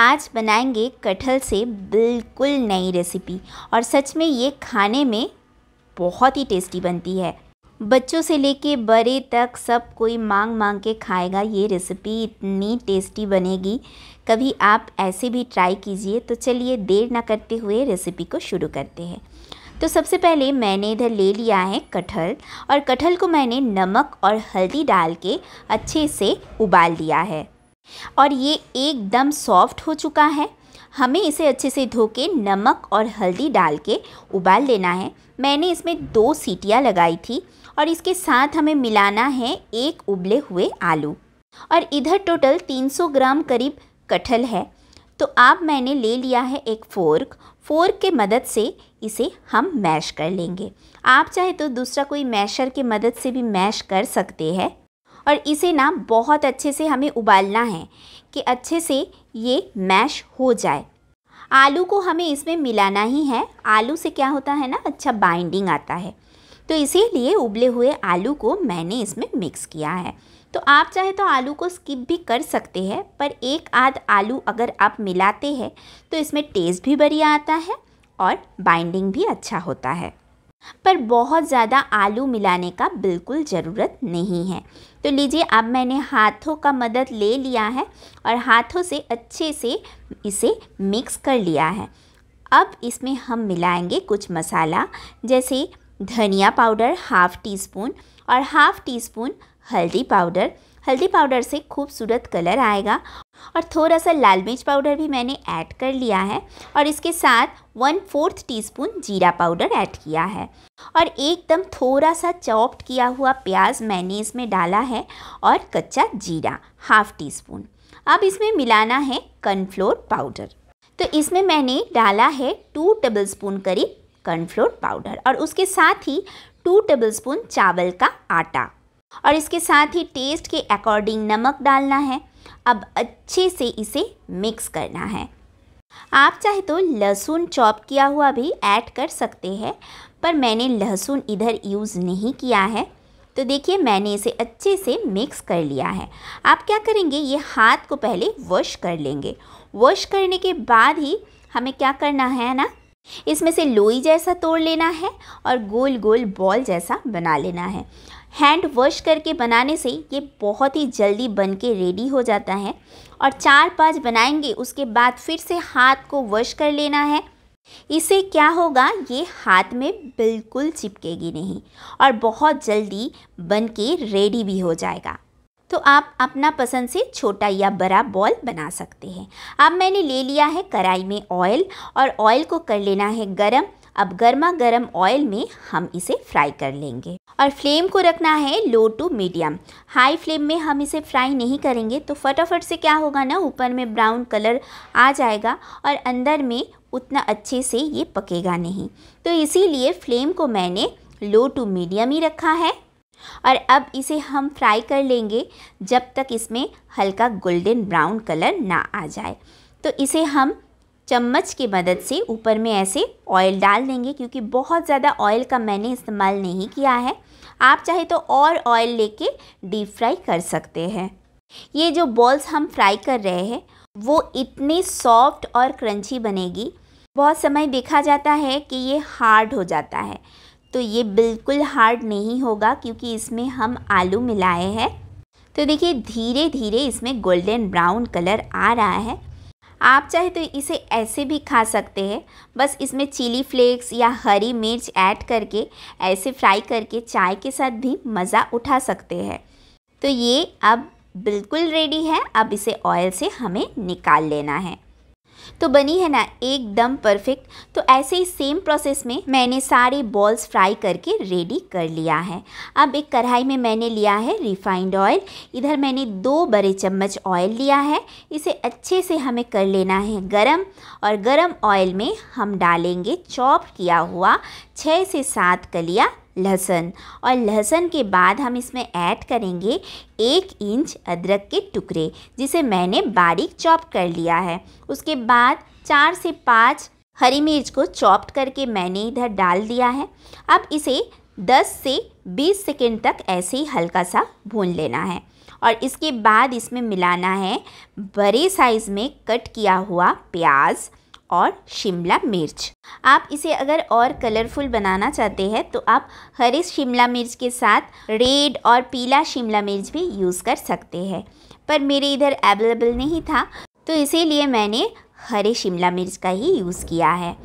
आज बनाएंगे कटहल से बिल्कुल नई रेसिपी और सच में ये खाने में बहुत ही टेस्टी बनती है बच्चों से लेके बड़े तक सब कोई मांग मांग के खाएगा ये रेसिपी इतनी टेस्टी बनेगी कभी आप ऐसे भी ट्राई कीजिए तो चलिए देर ना करते हुए रेसिपी को शुरू करते हैं तो सबसे पहले मैंने इधर ले लिया है कटहल और कटहल को मैंने नमक और हल्दी डाल के अच्छे से उबाल लिया है और ये एकदम सॉफ्ट हो चुका है हमें इसे अच्छे से धो के नमक और हल्दी डाल के उबाल लेना है मैंने इसमें दो सीटियाँ लगाई थी और इसके साथ हमें मिलाना है एक उबले हुए आलू और इधर टोटल 300 ग्राम करीब कटहल है तो आप मैंने ले लिया है एक फोर्क फोर्क के मदद से इसे हम मैश कर लेंगे आप चाहे तो दूसरा कोई मैशर के मदद से भी मैश कर सकते हैं और इसे ना बहुत अच्छे से हमें उबालना है कि अच्छे से ये मैश हो जाए आलू को हमें इसमें मिलाना ही है आलू से क्या होता है ना अच्छा बाइंडिंग आता है तो इसीलिए उबले हुए आलू को मैंने इसमें मिक्स किया है तो आप चाहे तो आलू को स्किप भी कर सकते हैं पर एक आध आलू अगर आप मिलाते हैं तो इसमें टेस्ट भी बढ़िया आता है और बाइंडिंग भी अच्छा होता है पर बहुत ज़्यादा आलू मिलाने का बिल्कुल ज़रूरत नहीं है तो लीजिए अब मैंने हाथों का मदद ले लिया है और हाथों से अच्छे से इसे मिक्स कर लिया है अब इसमें हम मिलाएंगे कुछ मसाला जैसे धनिया पाउडर हाफ़ टी स्पून और हाफ़ टी स्पून हल्दी पाउडर हल्दी पाउडर से खूबसूरत कलर आएगा और थोड़ा सा लाल मिर्च पाउडर भी मैंने ऐड कर लिया है और इसके साथ वन फोर्थ टीस्पून जीरा पाउडर ऐड किया है और एकदम थोड़ा सा चॉप्ड किया हुआ प्याज मैंने इसमें डाला है और कच्चा जीरा हाफ टी स्पून अब इसमें मिलाना है कर्नफ्लोर पाउडर तो इसमें मैंने डाला है टू टेबल स्पून करीब कर्नफ्लोर पाउडर और उसके साथ ही टू टेबल स्पून चावल का आटा और इसके साथ ही टेस्ट के अकॉर्डिंग नमक डालना है अब अच्छे से इसे मिक्स करना है आप चाहे तो लहसुन चॉप किया हुआ भी ऐड कर सकते हैं पर मैंने लहसुन इधर यूज़ नहीं किया है तो देखिए मैंने इसे अच्छे से मिक्स कर लिया है आप क्या करेंगे ये हाथ को पहले वॉश कर लेंगे वॉश करने के बाद ही हमें क्या करना है ना इसमें से लोई जैसा तोड़ लेना है और गोल गोल बॉल जैसा बना लेना है हैंड वॉश करके बनाने से ये बहुत ही जल्दी बन के रेडी हो जाता है और चार पांच बनाएंगे उसके बाद फिर से हाथ को वॉश कर लेना है इससे क्या होगा ये हाथ में बिल्कुल चिपकेगी नहीं और बहुत जल्दी बन के रेडी भी हो जाएगा तो आप अपना पसंद से छोटा या बड़ा बॉल बना सकते हैं अब मैंने ले लिया है कढ़ाई में ऑयल और ऑयल को कर लेना है गर्म अब गर्मा गर्म ऑयल में हम इसे फ्राई कर लेंगे और फ्लेम को रखना है low to medium high flame में हम इसे फ्राई नहीं करेंगे तो फटाफट से क्या होगा ना ऊपर में ब्राउन कलर आ जाएगा और अंदर में उतना अच्छे से ये पकेगा नहीं तो इसीलिए फ्लेम को मैंने लो टू मीडियम ही रखा है और अब इसे हम फ्राई कर लेंगे जब तक इसमें हल्का गोल्डन ब्राउन कलर ना आ जाए तो इसे हम चम्मच की मदद से ऊपर में ऐसे ऑयल डाल देंगे क्योंकि बहुत ज़्यादा ऑयल का मैंने इस्तेमाल नहीं किया है आप चाहे तो और ऑयल लेके डीप फ्राई कर सकते हैं ये जो बॉल्स हम फ्राई कर रहे हैं वो इतने सॉफ्ट और क्रंची बनेगी बहुत समय देखा जाता है कि ये हार्ड हो जाता है तो ये बिल्कुल हार्ड नहीं होगा क्योंकि इसमें हम आलू मिलाए हैं तो देखिए धीरे धीरे इसमें गोल्डन ब्राउन कलर आ रहा है आप चाहे तो इसे ऐसे भी खा सकते हैं बस इसमें चिली फ्लेक्स या हरी मिर्च ऐड करके ऐसे फ्राई करके चाय के साथ भी मज़ा उठा सकते हैं तो ये अब बिल्कुल रेडी है अब इसे ऑयल से हमें निकाल लेना है तो बनी है ना एकदम परफेक्ट तो ऐसे ही सेम प्रोसेस में मैंने सारे बॉल्स फ्राई करके रेडी कर लिया है अब एक कढ़ाई में मैंने लिया है रिफाइंड ऑयल इधर मैंने दो बड़े चम्मच ऑयल लिया है इसे अच्छे से हमें कर लेना है गरम और गरम ऑयल में हम डालेंगे चॉप किया हुआ छः से सात कलिया लहसुन और लहसुन के बाद हम इसमें ऐड करेंगे एक इंच अदरक के टुकड़े जिसे मैंने बारीक चॉप कर लिया है उसके बाद चार से पाँच हरी मिर्च को चॉप्ड करके मैंने इधर डाल दिया है अब इसे 10 से 20 सेकेंड तक ऐसे ही हल्का सा भून लेना है और इसके बाद इसमें मिलाना है बड़े साइज़ में कट किया हुआ प्याज़ और शिमला मिर्च आप इसे अगर और कलरफुल बनाना चाहते हैं तो आप हरे शिमला मिर्च के साथ रेड और पीला शिमला मिर्च भी यूज़ कर सकते हैं पर मेरे इधर अवेलेबल नहीं था तो इसीलिए मैंने हरे शिमला मिर्च का ही यूज़ किया है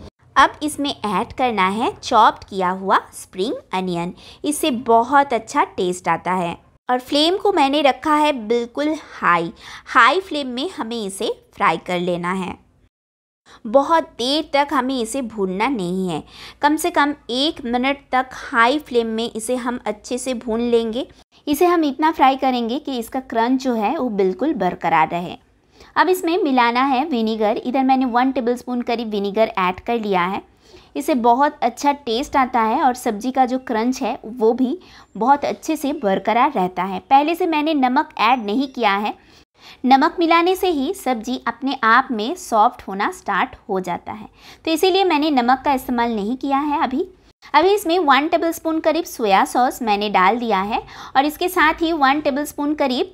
अब इसमें ऐड करना है चॉप्ड किया हुआ स्प्रिंग अनियन इससे बहुत अच्छा टेस्ट आता है और फ्लेम को मैंने रखा है बिल्कुल हाई हाई फ्लेम में हमें इसे फ्राई कर लेना है बहुत देर तक हमें इसे भूनना नहीं है कम से कम एक मिनट तक हाई फ्लेम में इसे हम अच्छे से भून लेंगे इसे हम इतना फ्राई करेंगे कि इसका क्रंच जो है वो बिल्कुल बरकरार रहे अब इसमें मिलाना है विनीगर इधर मैंने वन टेबलस्पून करीब विनीगर ऐड कर लिया है इसे बहुत अच्छा टेस्ट आता है और सब्जी का जो क्रंच है वो भी बहुत अच्छे से बरकरार रहता है पहले से मैंने नमक ऐड नहीं किया है नमक मिलाने से ही सब्जी अपने आप में सॉफ्ट होना स्टार्ट हो जाता है तो इसीलिए मैंने नमक का इस्तेमाल नहीं किया है अभी अभी इसमें वन टेबलस्पून करीब सोया सॉस मैंने डाल दिया है और इसके साथ ही वन टेबलस्पून करीब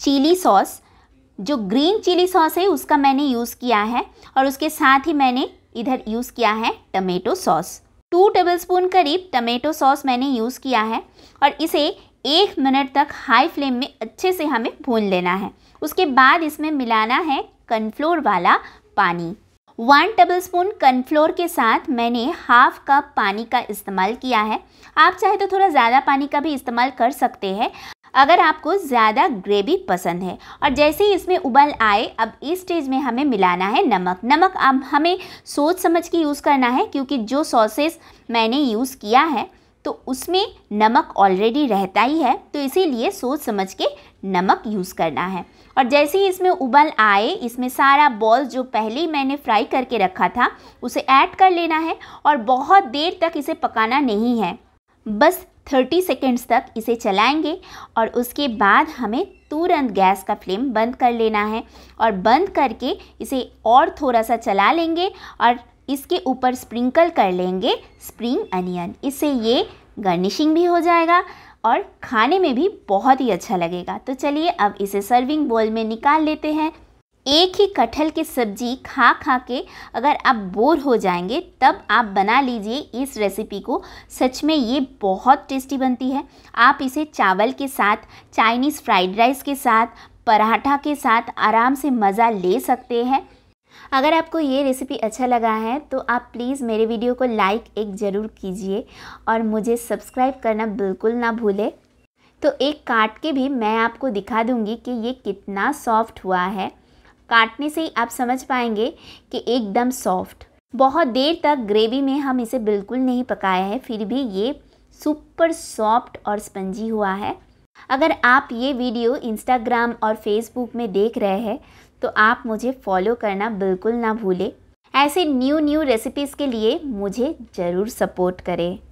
चिली सॉस जो ग्रीन चिली सॉस है उसका मैंने यूज़ किया है और उसके साथ ही मैंने इधर यूज़ किया है टमेटो सॉस टू टेबलस्पून करीब टमेटो सॉस मैंने यूज़ किया है और इसे एक मिनट तक हाई फ्लेम में अच्छे से हमें भून लेना है उसके बाद इसमें मिलाना है कनफ्लोर वाला पानी वन टेबलस्पून कनफ्लोर के साथ मैंने हाफ कप पानी का इस्तेमाल किया है आप चाहे तो थोड़ा ज़्यादा पानी का भी इस्तेमाल कर सकते हैं अगर आपको ज़्यादा ग्रेवी पसंद है और जैसे ही इसमें उबल आए अब इस स्टेज में हमें मिलाना है नमक नमक अब हमें सोच समझ के यूज़ करना है क्योंकि जो सॉसेस मैंने यूज़ किया है तो उसमें नमक ऑलरेडी रहता ही है तो इसीलिए सोच समझ के नमक यूज़ करना है और जैसे ही इसमें उबल आए इसमें सारा बॉल जो पहले ही मैंने फ्राई करके रखा था उसे ऐड कर लेना है और बहुत देर तक इसे पकाना नहीं है बस 30 सेकेंड्स तक इसे चलाएंगे और उसके बाद हमें तुरंत गैस का फ्लेम बंद कर लेना है और बंद करके इसे और थोड़ा सा चला लेंगे और इसके ऊपर स्प्रिंकल कर लेंगे स्प्रिंग अनियन इससे ये गार्निशिंग भी हो जाएगा और खाने में भी बहुत ही अच्छा लगेगा तो चलिए अब इसे सर्विंग बोल में निकाल लेते हैं एक ही कटहल की सब्जी खा खा के अगर आप बोर हो जाएंगे तब आप बना लीजिए इस रेसिपी को सच में ये बहुत टेस्टी बनती है आप इसे चावल के साथ चाइनीज़ फ्राइड राइस के साथ पराठा के साथ आराम से मज़ा ले सकते हैं अगर आपको ये रेसिपी अच्छा लगा है तो आप प्लीज़ मेरे वीडियो को लाइक एक ज़रूर कीजिए और मुझे सब्सक्राइब करना बिल्कुल ना भूले तो एक काट के भी मैं आपको दिखा दूँगी कि ये कितना सॉफ्ट हुआ है काटने से ही आप समझ पाएंगे कि एकदम सॉफ्ट बहुत देर तक ग्रेवी में हम इसे बिल्कुल नहीं पकाया है फिर भी ये सुपर सॉफ्ट और स्पंजी हुआ है अगर आप ये वीडियो इंस्टाग्राम और फेसबुक में देख रहे हैं तो आप मुझे फॉलो करना बिल्कुल ना भूलें ऐसे न्यू न्यू रेसिपीज़ के लिए मुझे ज़रूर सपोर्ट करें